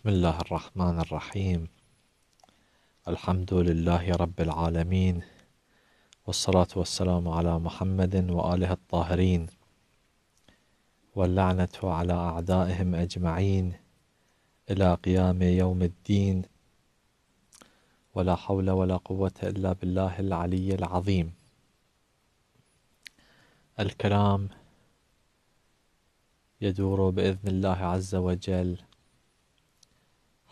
بسم الله الرحمن الرحيم الحمد لله رب العالمين والصلاة والسلام على محمد وآله الطاهرين واللعنة على أعدائهم أجمعين إلى قيام يوم الدين ولا حول ولا قوة إلا بالله العلي العظيم الكلام يدور بإذن الله عز وجل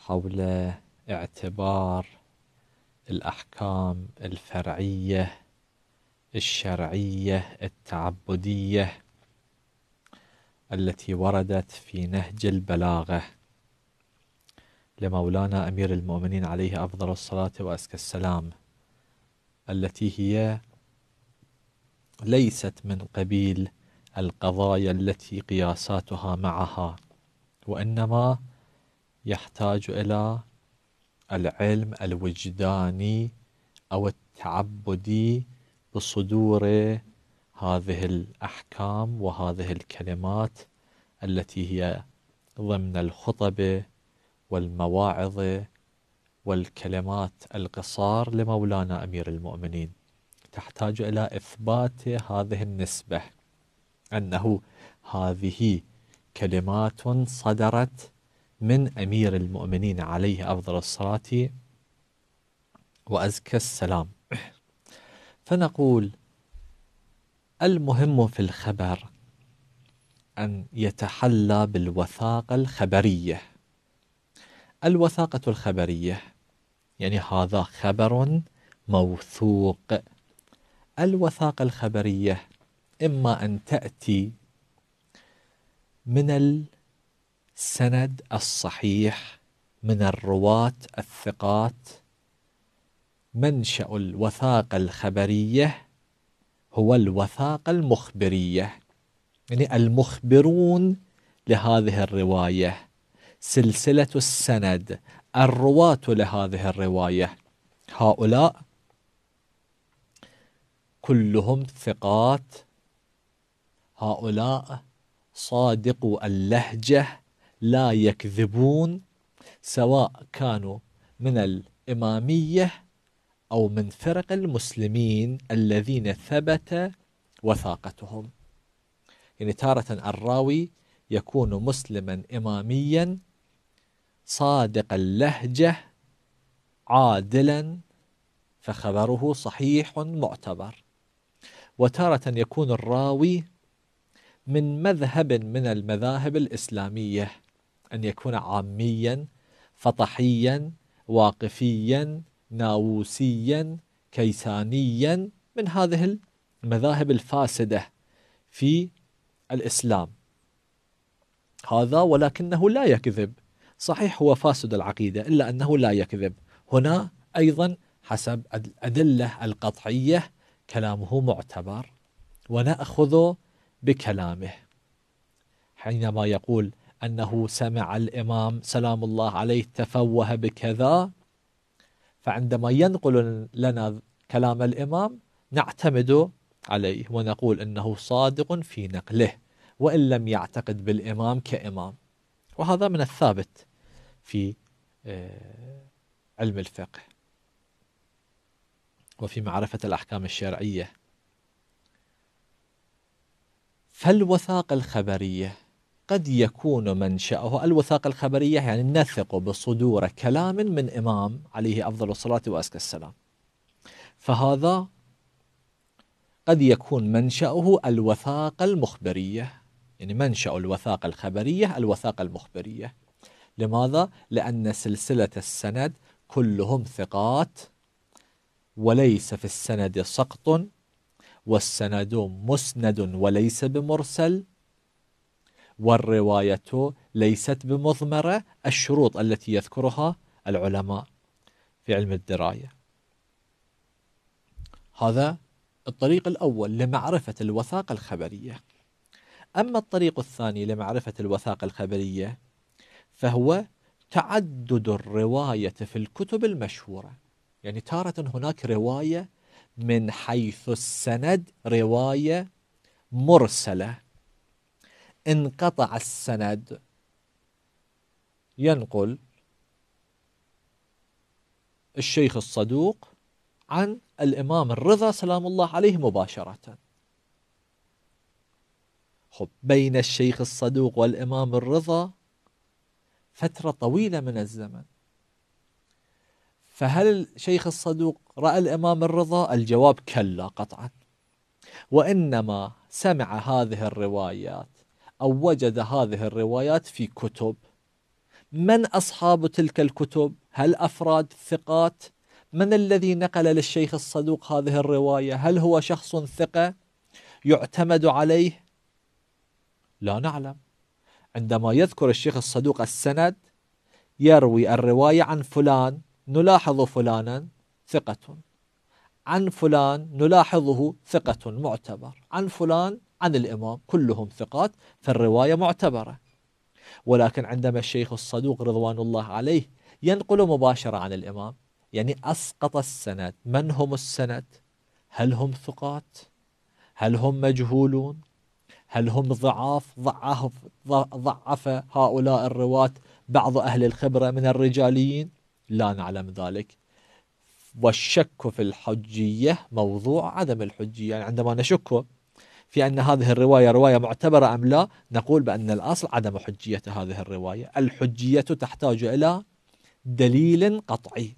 حول اعتبار الأحكام الفرعية الشرعية التعبدية التي وردت في نهج البلاغة لمولانا أمير المؤمنين عليه أفضل الصلاة وأزكى السلام التي هي ليست من قبيل القضايا التي قياساتها معها وإنما يحتاج إلى العلم الوجداني أو التعبدي بصدور هذه الأحكام وهذه الكلمات التي هي ضمن الخطبة والمواعظ والكلمات القصار لمولانا أمير المؤمنين تحتاج إلى إثبات هذه النسبة أنه هذه كلمات صدرت من أمير المؤمنين عليه أفضل الصلاة وأزكى السلام فنقول المهم في الخبر أن يتحلى بالوثاقة الخبرية الوثاقة الخبرية يعني هذا خبر موثوق الوثاقة الخبرية إما أن تأتي من السند الصحيح من الرواة الثقات منشأ الوثاقة الخبرية هو الوثاقة المخبرية يعني المخبرون لهذه الرواية سلسلة السند الرواة لهذه الرواية هؤلاء كلهم ثقات هؤلاء صادقوا اللهجة لا يكذبون سواء كانوا من الإمامية أو من فرق المسلمين الذين ثبت وثاقتهم يعني تارة الراوي يكون مسلما إماميا صادق اللهجة عادلا فخبره صحيح معتبر وتارة يكون الراوي من مذهب من المذاهب الإسلامية أن يكون عاميا فطحيا واقفيا ناووسيا كيسانيا من هذه المذاهب الفاسدة في الإسلام هذا ولكنه لا يكذب صحيح هو فاسد العقيدة إلا أنه لا يكذب هنا أيضا حسب الأدلة القطعية كلامه معتبر ونأخذ بكلامه حينما يقول أنه سمع الإمام سلام الله عليه تفوه بكذا فعندما ينقل لنا كلام الإمام نعتمد عليه ونقول أنه صادق في نقله وإن لم يعتقد بالإمام كإمام وهذا من الثابت في آه، علم الفقه وفي معرفة الأحكام الشرعية فالوثاقة الخبرية قد يكون منشأه الوثائق الخبرية يعني نثق بصدور كلام من إمام عليه أفضل الصلاة وأزكى السلام فهذا قد يكون منشأه الوثائق المخبرية يعني منشأ الوثائق الخبرية الوثائق المخبرية لماذا؟ لأن سلسلة السند كلهم ثقات وليس في السند سقط والسند مسند وليس بمرسل والرواية ليست بمضمرة الشروط التي يذكرها العلماء في علم الدراية هذا الطريق الأول لمعرفة الوثائق الخبرية أما الطريق الثاني لمعرفة الوثائق الخبرية فهو تعدد الرواية في الكتب المشهورة يعني تارة هناك رواية من حيث السند رواية مرسلة انقطع السند ينقل الشيخ الصدوق عن الإمام الرضا سلام الله عليه مباشرة خب بين الشيخ الصدوق والإمام الرضا فترة طويلة من الزمن فهل الشيخ الصدوق رأى الإمام الرضا؟ الجواب كلا قطعا وإنما سمع هذه الروايات أو وجد هذه الروايات في كتب من أصحاب تلك الكتب؟ هل أفراد ثقات؟ من الذي نقل للشيخ الصدوق هذه الرواية؟ هل هو شخص ثقة يعتمد عليه؟ لا نعلم عندما يذكر الشيخ الصدوق السند يروي الرواية عن فلان نلاحظ فلانا ثقة عن فلان نلاحظه ثقة معتبر عن فلان عن الإمام كلهم ثقات فالرواية معتبرة ولكن عندما الشيخ الصدوق رضوان الله عليه ينقل مباشرة عن الإمام يعني أسقط السند من هم السند هل هم ثقات هل هم مجهولون هل هم ضعاف ضعف, ضعف هؤلاء الرواة بعض أهل الخبرة من الرجاليين لا نعلم ذلك والشك في الحجية موضوع عدم الحجية يعني عندما نشك في أن هذه الرواية رواية معتبرة أم لا نقول بأن الأصل عدم حجية هذه الرواية الحجية تحتاج إلى دليل قطعي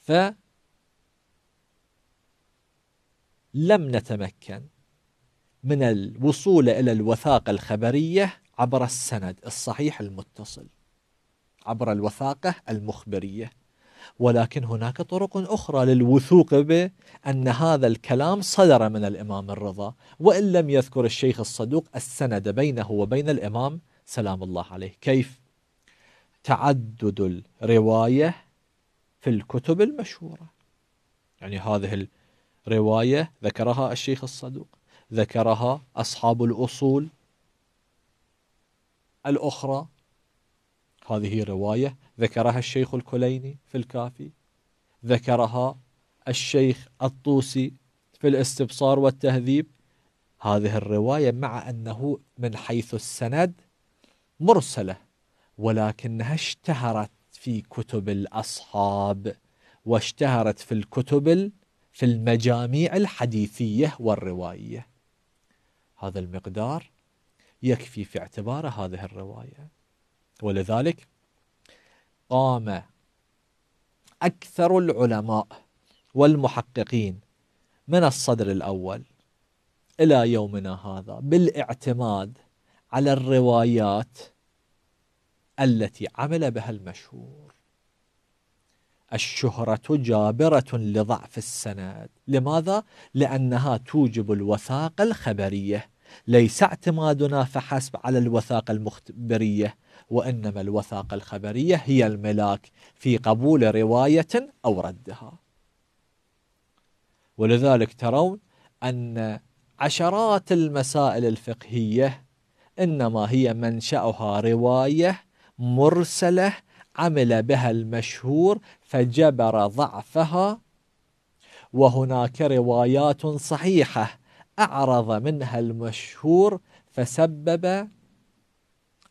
ف لم نتمكن من الوصول إلى الوثاقة الخبرية عبر السند الصحيح المتصل عبر الوثاقة المخبرية ولكن هناك طرق أخرى للوثوق بأن هذا الكلام صدر من الإمام الرضا وإن لم يذكر الشيخ الصدوق السند بينه وبين الإمام سلام الله عليه كيف؟ تعدد الرواية في الكتب المشهورة يعني هذه الرواية ذكرها الشيخ الصدوق ذكرها أصحاب الأصول الأخرى هذه رواية ذكرها الشيخ الكليني في الكافي ذكرها الشيخ الطوسي في الاستبصار والتهذيب هذه الرواية مع أنه من حيث السند مرسلة ولكنها اشتهرت في كتب الأصحاب واشتهرت في الكتب في المجاميع الحديثية والروائية هذا المقدار يكفي في اعتبار هذه الرواية ولذلك قام أكثر العلماء والمحققين من الصدر الأول إلى يومنا هذا بالاعتماد على الروايات التي عمل بها المشهور الشهرة جابرة لضعف السند لماذا؟ لأنها توجب الوثاقة الخبرية ليس اعتمادنا فحسب على الوثاقة المخبرية وإنما الوثاقة الخبرية هي الملاك في قبول رواية أو ردها ولذلك ترون أن عشرات المسائل الفقهية إنما هي منشأها رواية مرسلة عمل بها المشهور فجبر ضعفها وهناك روايات صحيحة أعرض منها المشهور فسبب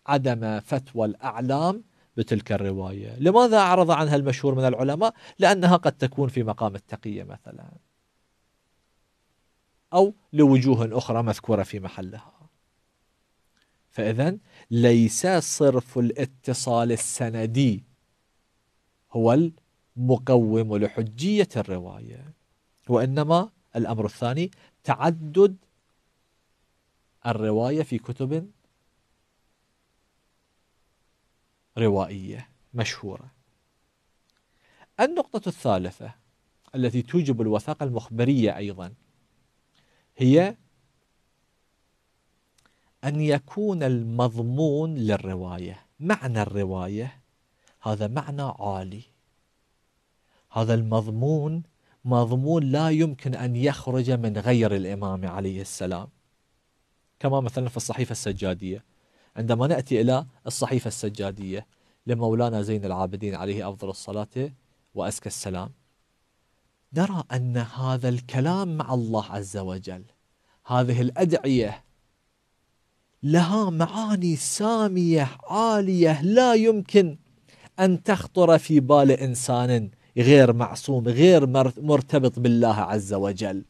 عدم فتوى الأعلام بتلك الرواية لماذا أعرض عنها المشهور من العلماء لأنها قد تكون في مقام التقية مثلا أو لوجوه أخرى مذكورة في محلها فإذا ليس صرف الاتصال السندي هو المقوم لحجية الرواية وإنما الأمر الثاني تعدد الرواية في كتب روائية مشهورة النقطة الثالثة التي توجب الوثائق المخبرية أيضا هي أن يكون المضمون للرواية معنى الرواية هذا معنى عالي هذا المضمون مضمون لا يمكن أن يخرج من غير الإمام عليه السلام كما مثلا في الصحيفة السجادية عندما نأتي إلى الصحيفة السجادية لمولانا زين العابدين عليه أفضل الصلاة وأزكى السلام نرى أن هذا الكلام مع الله عز وجل هذه الأدعية لها معاني سامية عالية لا يمكن أن تخطر في بال إنسان غير معصوم غير مرتبط بالله عز وجل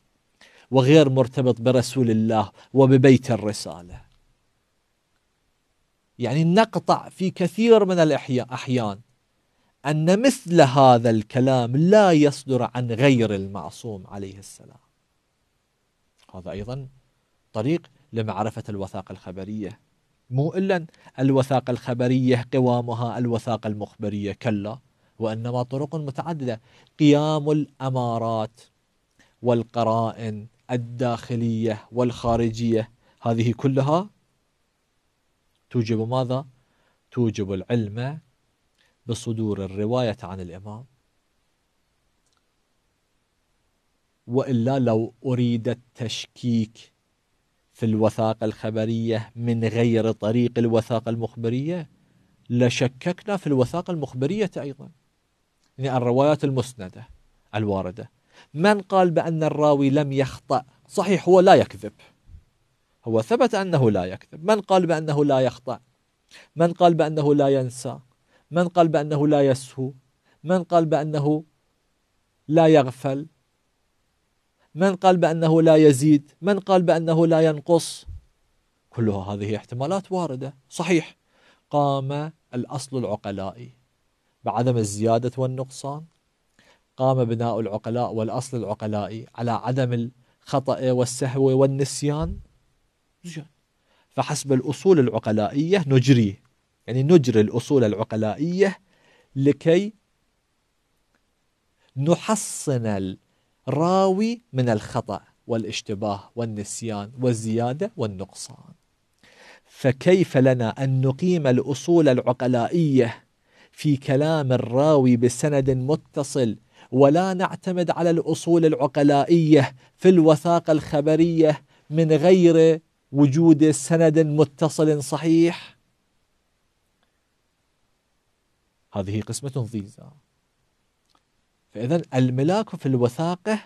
وغير مرتبط برسول الله وببيت الرساله يعني نقطع في كثير من الأحيان أن مثل هذا الكلام لا يصدر عن غير المعصوم عليه السلام هذا أيضا طريق لمعرفة الوثائق الخبرية مو إلا الوثائق الخبرية قوامها الوثائق المخبرية كلا وإنما طرق متعددة قيام الأمارات والقرائن الداخلية والخارجية هذه كلها توجب ماذا؟ توجب العلم بصدور الرواية عن الإمام وإلا لو أريد التشكيك في الوثاقة الخبرية من غير طريق الوثاقة المخبرية لشككنا في الوثاقة المخبرية أيضا يعني الروايات المسندة الواردة من قال بأن الراوي لم يخطأ صحيح هو لا يكذب هو ثبت أنه لا يكذب من قال بأنه لا يخطأ من قال بأنه لا ينسى من قال بأنه لا يسهو من قال بأنه لا يغفل من قال بأنه لا يزيد من قال بأنه لا ينقص كلها هذه احتمالات واردة صحيح قام الأصل العقلائي بعدم الزيادة والنقصان قام بناء العقلاء والأصل العقلائي على عدم الخطأ والسهو والنسيان زين فحسب الأصول العقلائية نجريه يعني نجري الأصول العقلائية لكي نحصن الراوي من الخطأ والاشتباه والنسيان والزيادة والنقصان فكيف لنا أن نقيم الأصول العقلائية في كلام الراوي بسند متصل ولا نعتمد على الأصول العقلائية في الوثاقة الخبرية من غير وجود سند متصل صحيح هذه قسمة ضيزة فإذا الملاك في الوثاقة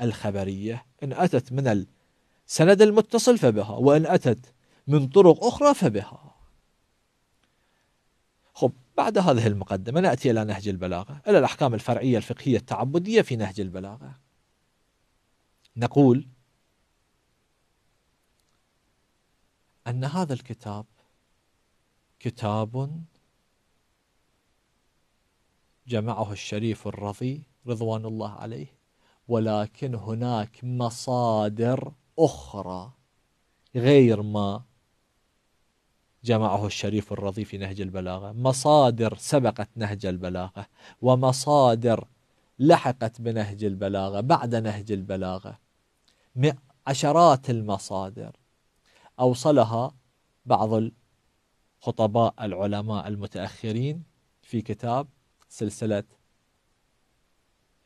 الخبرية إن أتت من السند المتصل فبها وإن أتت من طرق أخرى فبها خب بعد هذه المقدمة نأتي إلى نهج البلاغة إلى الأحكام الفرعية الفقهية التعبدية في نهج البلاغة نقول أن هذا الكتاب كتاب جمعه الشريف الرضي رضوان الله عليه ولكن هناك مصادر أخرى غير ما جمعه الشريف الرضي في نهج البلاغة مصادر سبقت نهج البلاغة ومصادر لحقت بنهج البلاغة بعد نهج البلاغة عشرات المصادر أوصلها بعض الخطباء العلماء المتأخرين في كتاب سلسلة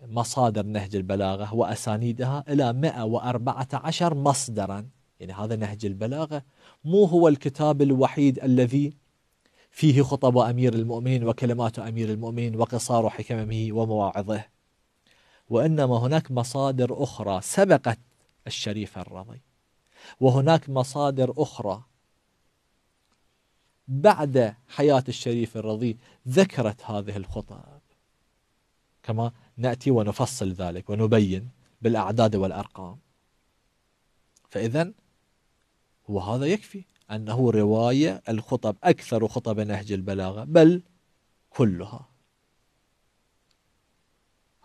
مصادر نهج البلاغة وأسانيدها إلى 114 مصدرا يعني هذا نهج البلاغة مو هو الكتاب الوحيد الذي فيه خطب أمير المؤمنين وكلمات أمير المؤمنين وقصار حكمه ومواعظه وإنما هناك مصادر أخرى سبقت الشريف الرضي وهناك مصادر أخرى بعد حياة الشريف الرضي ذكرت هذه الخطب كما نأتي ونفصل ذلك ونبين بالأعداد والأرقام فإذا وهذا يكفي أنه رواية الخطب أكثر خطب نهج البلاغة بل كلها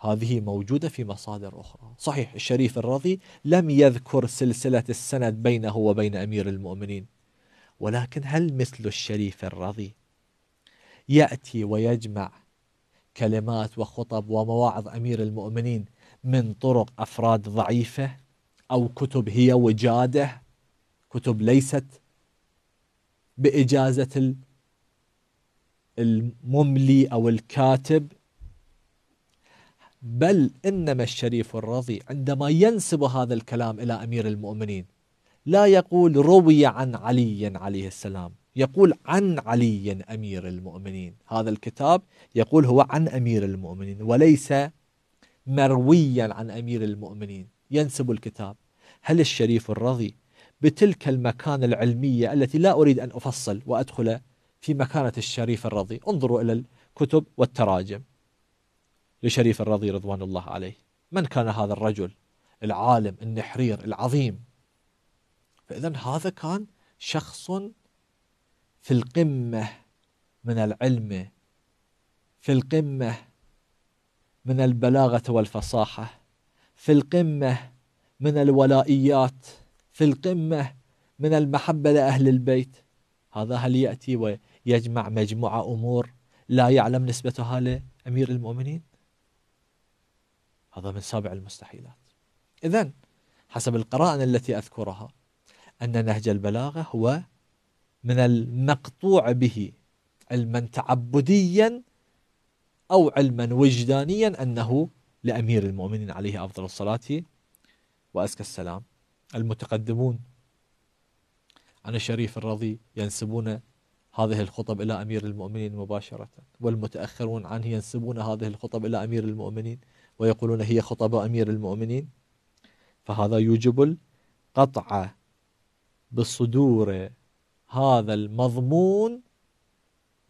هذه موجودة في مصادر أخرى صحيح الشريف الرضي لم يذكر سلسلة السند بينه وبين أمير المؤمنين ولكن هل مثل الشريف الرضي يأتي ويجمع كلمات وخطب ومواعظ أمير المؤمنين من طرق أفراد ضعيفة أو كتب هي وجاده كتب ليست بإجازة المملي أو الكاتب بل إنما الشريف الرضي عندما ينسب هذا الكلام إلى أمير المؤمنين لا يقول روي عن علي عليه السلام يقول عن علي أمير المؤمنين هذا الكتاب يقول هو عن أمير المؤمنين وليس مرويا عن أمير المؤمنين ينسب الكتاب هل الشريف الرضي بتلك المكانة العلمية التي لا أريد أن أفصل وأدخل في مكانة الشريف الرضي انظروا إلى الكتب والتراجم لشريف الرضي رضوان الله عليه من كان هذا الرجل العالم النحرير العظيم فإذا هذا كان شخص في القمة من العلم في القمة من البلاغة والفصاحة في القمة من الولائيات في القمة من المحبة لأهل البيت هذا هل يأتي ويجمع مجموعة أمور لا يعلم نسبتها لأمير المؤمنين هذا من سابع المستحيلات إذا حسب القرائن التي أذكرها أن نهج البلاغة هو من المقطوع به علما تعبديا أو علما وجدانيا أنه لأمير المؤمنين عليه أفضل الصلاة وأزكى السلام المتقدمون عن الشريف الرضي ينسبون هذه الخطب إلى أمير المؤمنين مباشرة والمتأخرون عنه ينسبون هذه الخطب إلى أمير المؤمنين ويقولون هي خطبة أمير المؤمنين فهذا يوجب القطع بصدور هذا المضمون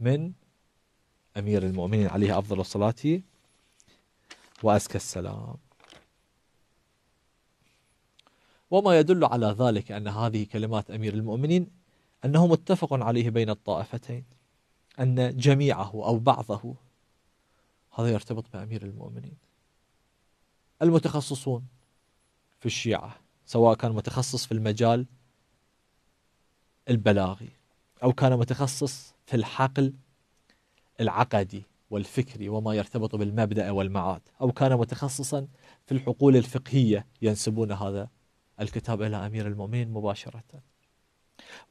من أمير المؤمنين عليه أفضل الصلاة وأزكى السلام وما يدل على ذلك أن هذه كلمات أمير المؤمنين أنه متفق عليه بين الطائفتين أن جميعه أو بعضه هذا يرتبط بأمير المؤمنين المتخصصون في الشيعة سواء كان متخصص في المجال البلاغي أو كان متخصص في الحقل العقدي والفكري وما يرتبط بالمبدأ والمعاد أو كان متخصصا في الحقول الفقهية ينسبون هذا الكتاب إلى أمير المؤمنين مباشرة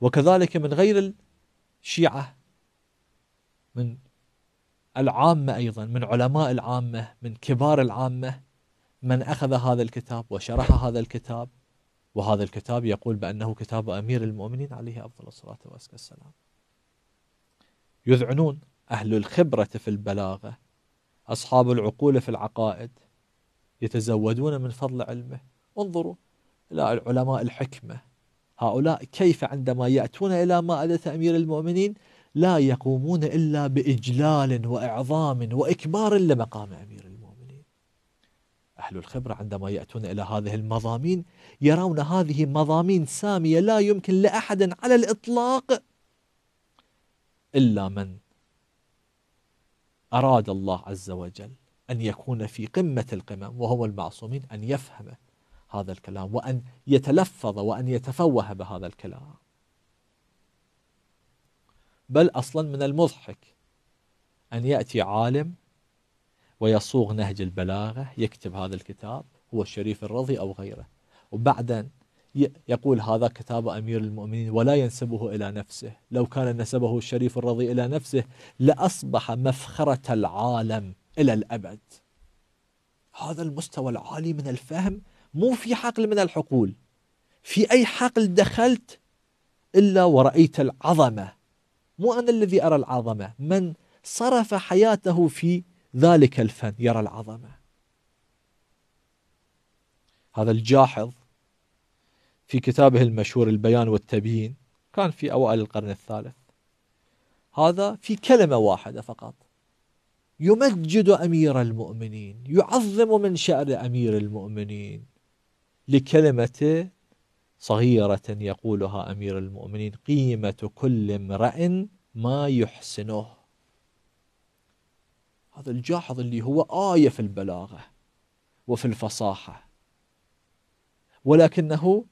وكذلك من غير الشيعة من العامة أيضا من علماء العامة من كبار العامة من أخذ هذا الكتاب وشرح هذا الكتاب وهذا الكتاب يقول بأنه كتاب أمير المؤمنين عليه أفضل الصلاة وأزكى السلام يذعنون أهل الخبرة في البلاغة أصحاب العقول في العقائد يتزودون من فضل علمه انظروا إلى العلماء الحكمة هؤلاء كيف عندما يأتون إلى مائدة أمير المؤمنين لا يقومون إلا بإجلال وإعظام وإكبار لمقام أمير المؤمنين أهل الخبرة عندما يأتون إلى هذه المضامين يرون هذه مضامين سامية لا يمكن لأحد على الإطلاق إلا من أراد الله عز وجل أن يكون في قمة القمم وهو المعصومين أن يفهم هذا الكلام وأن يتلفظ وأن يتفوه بهذا الكلام بل أصلا من المضحك أن يأتي عالم ويصوغ نهج البلاغة يكتب هذا الكتاب هو الشريف الرضي أو غيره وبعدا يقول هذا كتاب أمير المؤمنين ولا ينسبه إلى نفسه لو كان نسبه الشريف الرضي إلى نفسه لأصبح مفخرة العالم إلى الأبد هذا المستوى العالي من الفهم مو في حقل من الحقول في أي حقل دخلت إلا ورأيت العظمة مو أنا الذي أرى العظمة من صرف حياته في ذلك الفن يرى العظمة هذا الجاحظ في كتابه المشهور البيان والتبيين كان في أوائل القرن الثالث هذا في كلمة واحدة فقط يمجد أمير المؤمنين يعظم من شأن أمير المؤمنين لكلمة صغيرة يقولها أمير المؤمنين قيمة كل امرئ ما يحسنه هذا الجاحظ اللي هو آية في البلاغة وفي الفصاحة ولكنه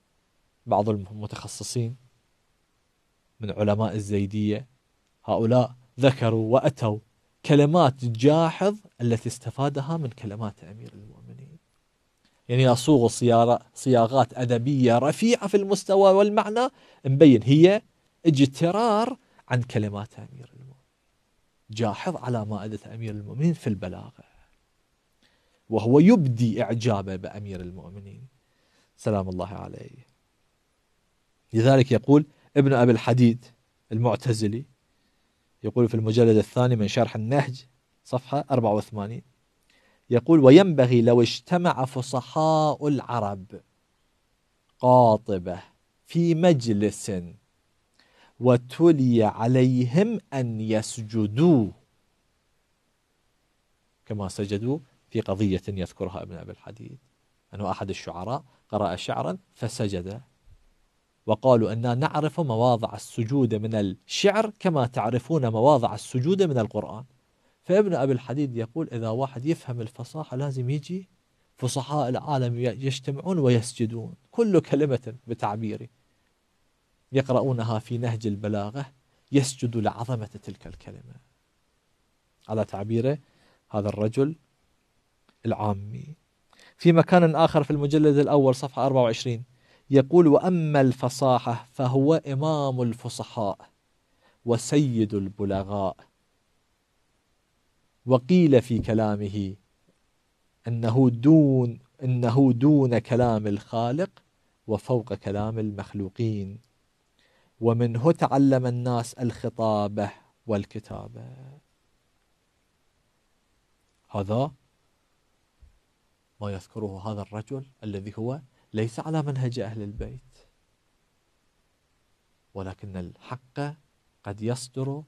بعض المتخصصين من علماء الزيدية هؤلاء ذكروا وأتوا كلمات جاحظ التي استفادها من كلمات أمير المؤمنين يعني يصوغ صياغات أدبية رفيعة في المستوى والمعنى مبين هي اجترار عن كلمات أمير جاحظ على مائدة أمير المؤمنين في البلاغة وهو يبدي إعجابه بأمير المؤمنين سلام الله عليه لذلك يقول ابن أبي الحديد المعتزلي يقول في المجلد الثاني من شرح النهج صفحة 84 يقول وينبغي لو اجتمع فصحاء العرب قاطبة في مجلس وتلي عليهم أن يسجدوا كما سجدوا في قضية يذكرها ابن أبي الحديد أنه أحد الشعراء قرأ شعرا فسجد وقالوا أننا نعرف مواضع السجود من الشعر كما تعرفون مواضع السجود من القرآن فابن أبي الحديد يقول إذا واحد يفهم الفصاحة لازم يجي فصحاء العالم يجتمعون ويسجدون كل كلمة بتعبيري يقرؤونها في نهج البلاغة يسجد لعظمة تلك الكلمة على تعبيره هذا الرجل العامي في مكان آخر في المجلد الأول صفحة 24 يقول وأما الفصاحة فهو إمام الفصحاء وسيد البلغاء وقيل في كلامه أنه دون أنه دون كلام الخالق وفوق كلام المخلوقين ومنه تعلم الناس الخطابة والكتابة هذا ما يذكره هذا الرجل الذي هو ليس على منهج أهل البيت ولكن الحق قد يصدر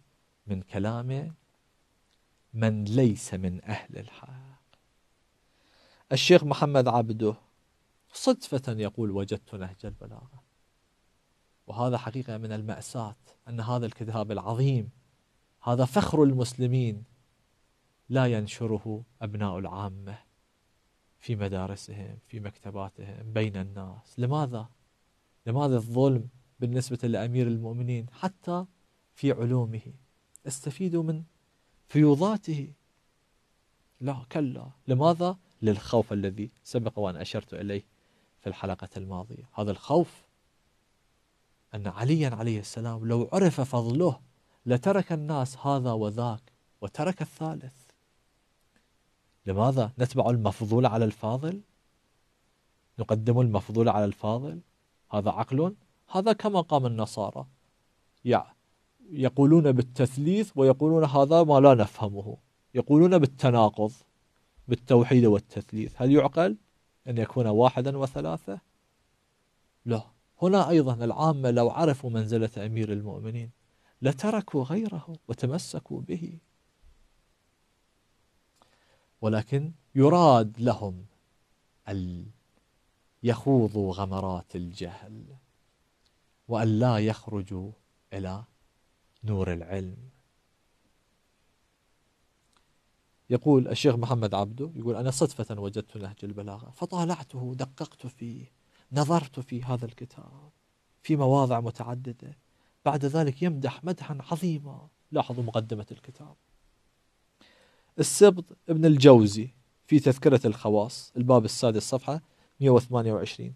من كلام من ليس من أهل الحق الشيخ محمد عبده صدفة يقول وجدت نهج البلاغة وهذا حقيقة من المأساة أن هذا الكتاب العظيم هذا فخر المسلمين لا ينشره أبناء العامة في مدارسهم في مكتباتهم بين الناس لماذا؟ لماذا الظلم بالنسبة لأمير المؤمنين حتى في علومه استفيدوا من فيوضاته لا كلا لماذا؟ للخوف الذي سبق وأن أشرت إليه في الحلقة الماضية هذا الخوف أن عليا عليه السلام لو عرف فضله لترك الناس هذا وذاك وترك الثالث لماذا نتبع المفضول على الفاضل نقدم المفضول على الفاضل هذا عقل هذا كما قام النصارى يقولون بالتثليث ويقولون هذا ما لا نفهمه يقولون بالتناقض بالتوحيد والتثليث هل يعقل أن يكون واحدا وثلاثة لا هنا أيضا العامة لو عرفوا منزلة أمير المؤمنين لتركوا غيره وتمسكوا به ولكن يراد لهم أن يخوضوا غمرات الجهل وأن لا يخرجوا إلى نور العلم يقول الشيخ محمد عبده يقول أنا صدفة وجدت نهج البلاغة فطالعته دققت فيه نظرت في هذا الكتاب في مواضع متعددة بعد ذلك يمدح مدحا عظيما لاحظوا مقدمة الكتاب السبط ابن الجوزي في تذكرة الخواص الباب السادس صفحة 128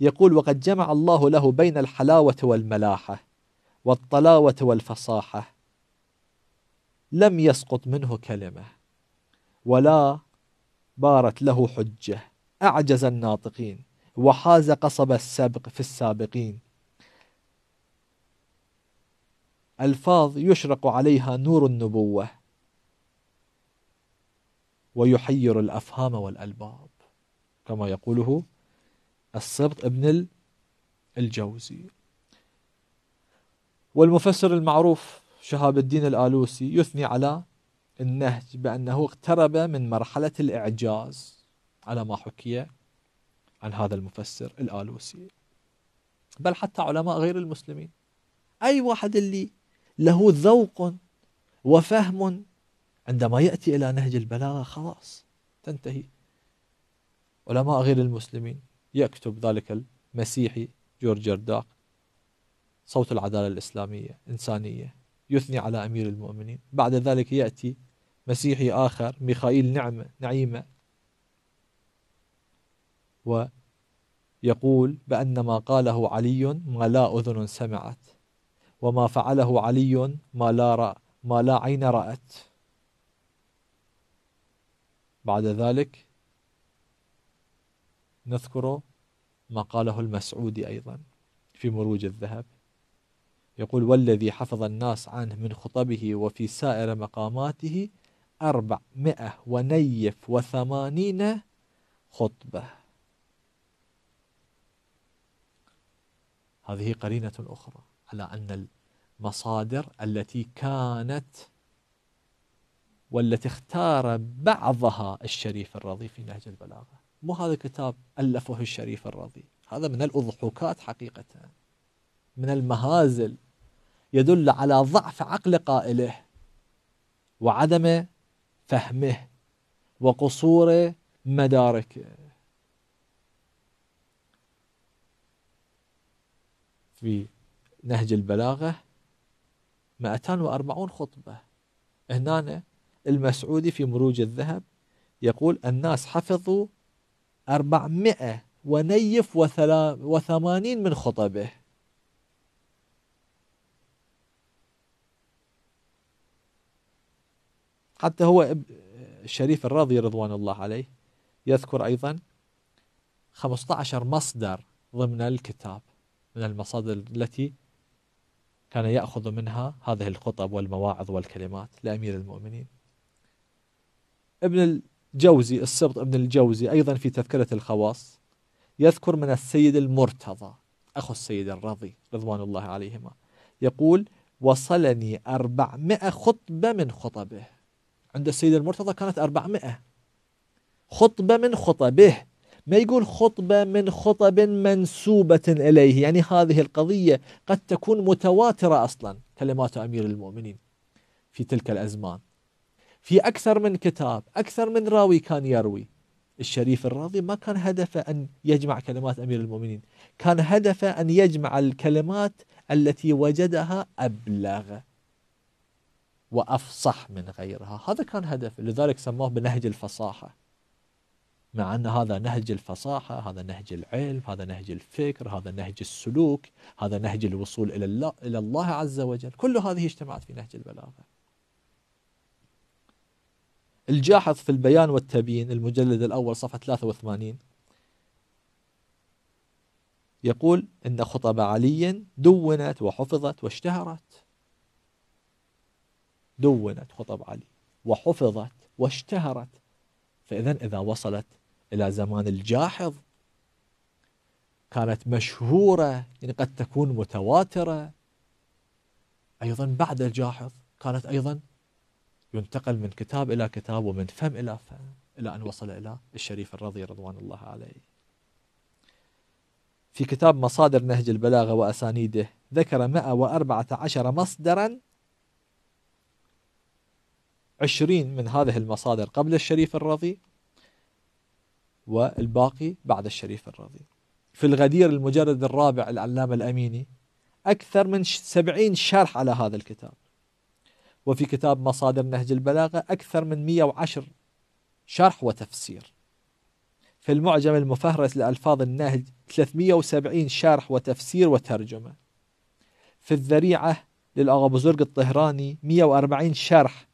يقول وقد جمع الله له بين الحلاوة والملاحة والطلاوة والفصاحة لم يسقط منه كلمة ولا بارت له حجة أعجز الناطقين وحاز قصب السبق في السابقين ألفاظ يشرق عليها نور النبوة ويحير الأفهام والألباب كما يقوله السبط ابن الجوزي والمفسر المعروف شهاب الدين الآلوسي يثني على النهج بأنه اقترب من مرحلة الإعجاز على ما حكي عن هذا المفسر الآلوسي بل حتى علماء غير المسلمين أي واحد اللي له ذوق وفهم عندما يأتي إلى نهج البلاغة خلاص تنتهي علماء غير المسلمين يكتب ذلك المسيحي جورج جرداق صوت العدالة الإسلامية إنسانية يثني على أمير المؤمنين بعد ذلك يأتي مسيحي آخر ميخائيل نعمة نعيمة ويقول بأن ما قاله علي ما لا أذن سمعت وما فعله علي ما لا, رأ ما لا عين رأت بعد ذلك نذكر ما قاله المسعودي أيضا في مروج الذهب يقول والذي حفظ الناس عنه من خطبه وفي سائر مقاماته أربعمائة ونيف وثمانين خطبة هذه قرينة أخرى على أن المصادر التي كانت والتي اختار بعضها الشريف الرضي في نهج البلاغة مو هذا الكتاب ألفه الشريف الرضي هذا من الأضحوكات حقيقة من المهازل يدل على ضعف عقل قائله وعدم فهمه وقصور مداركه في نهج البلاغة 240 خطبة هنا المسعودي في مروج الذهب يقول الناس حفظوا 400 ونيف وثمانين من خطبه حتى هو الشريف الراضي رضوان الله عليه يذكر أيضا 15 مصدر ضمن الكتاب من المصادر التي كان يأخذ منها هذه الخطب والمواعظ والكلمات لأمير المؤمنين ابن الجوزي السبط ابن الجوزي أيضا في تذكرة الخواص يذكر من السيد المرتضى أخو السيد الرضي رضوان الله عليهما يقول وصلني أربعمائة خطبة من خطبه عند السيد المرتضى كانت أربعمائة خطبة من خطبه ما يقول خطبة من خطب منسوبة إليه يعني هذه القضية قد تكون متواترة أصلا كلمات أمير المؤمنين في تلك الأزمان في أكثر من كتاب أكثر من راوي كان يروي الشريف الراضي ما كان هدفه أن يجمع كلمات أمير المؤمنين كان هدفه أن يجمع الكلمات التي وجدها أبلغ وأفصح من غيرها هذا كان هدفه لذلك سموه بنهج الفصاحة مع أن هذا نهج الفصاحة هذا نهج العلم هذا نهج الفكر هذا نهج السلوك هذا نهج الوصول إلى الله, إلى الله عز وجل كل هذه اجتمعت في نهج البلاغة الجاحظ في البيان والتبيين المجلد الأول صفحة 83 يقول إن خطب علي دونت وحفظت واشتهرت دونت خطب علي وحفظت واشتهرت فإذا إذا وصلت إلى زمان الجاحظ كانت مشهورة يعني قد تكون متواترة أيضا بعد الجاحظ كانت أيضا ينتقل من كتاب إلى كتاب ومن فم إلى فم إلى أن وصل إلى الشريف الرضي رضوان الله عليه في كتاب مصادر نهج البلاغة وأسانيده ذكر 114 مصدرا 20 من هذه المصادر قبل الشريف الرضي والباقي بعد الشريف الرضي في الغدير المجرد الرابع العلامة الأميني أكثر من سبعين شرح على هذا الكتاب وفي كتاب مصادر نهج البلاغة أكثر من 110 شرح وتفسير في المعجم المفهرس لألفاظ النهج 370 شرح وتفسير وترجمة في الذريعة للأغا بزرق الطهراني 140 شرح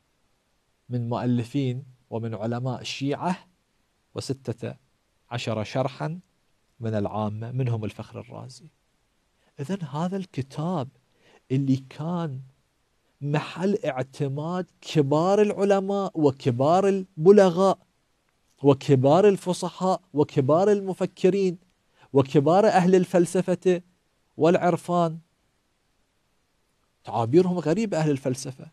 من مؤلفين ومن علماء الشيعة وستة عشر شرحا من العامة منهم الفخر الرازي إذا هذا الكتاب اللي كان محل اعتماد كبار العلماء وكبار البلغاء وكبار الفصحاء وكبار المفكرين وكبار أهل الفلسفة والعرفان تعابيرهم غريبة أهل الفلسفة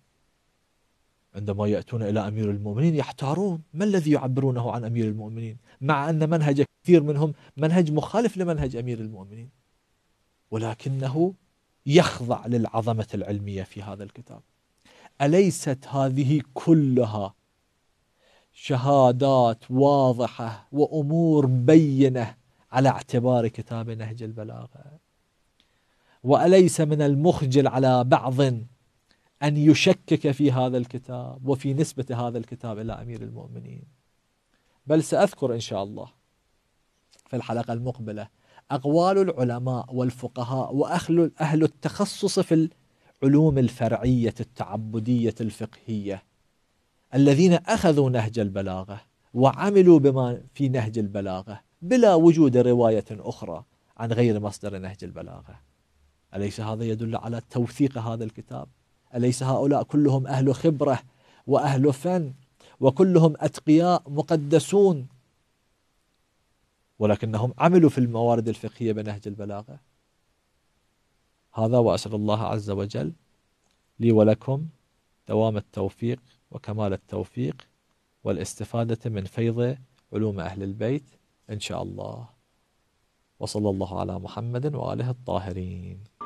عندما يأتون إلى أمير المؤمنين يحتارون ما الذي يعبرونه عن أمير المؤمنين مع أن منهج كثير منهم منهج مخالف لمنهج أمير المؤمنين ولكنه يخضع للعظمة العلمية في هذا الكتاب أليست هذه كلها شهادات واضحة وأمور بينة على اعتبار كتاب نهج البلاغة وأليس من المخجل على بعض أن يشكك في هذا الكتاب وفي نسبة هذا الكتاب إلى أمير المؤمنين بل سأذكر إن شاء الله في الحلقة المقبلة أقوال العلماء والفقهاء وأهل أهل التخصص في العلوم الفرعية التعبدية الفقهية الذين أخذوا نهج البلاغة وعملوا بما في نهج البلاغة بلا وجود رواية أخرى عن غير مصدر نهج البلاغة أليس هذا يدل على توثيق هذا الكتاب أليس هؤلاء كلهم أهل خبرة وأهل فن وكلهم أتقياء مقدسون ولكنهم عملوا في الموارد الفقهية بنهج البلاغة هذا وأسأل الله عز وجل لي ولكم دوام التوفيق وكمال التوفيق والاستفادة من فيض علوم أهل البيت إن شاء الله وصلى الله على محمد وآله الطاهرين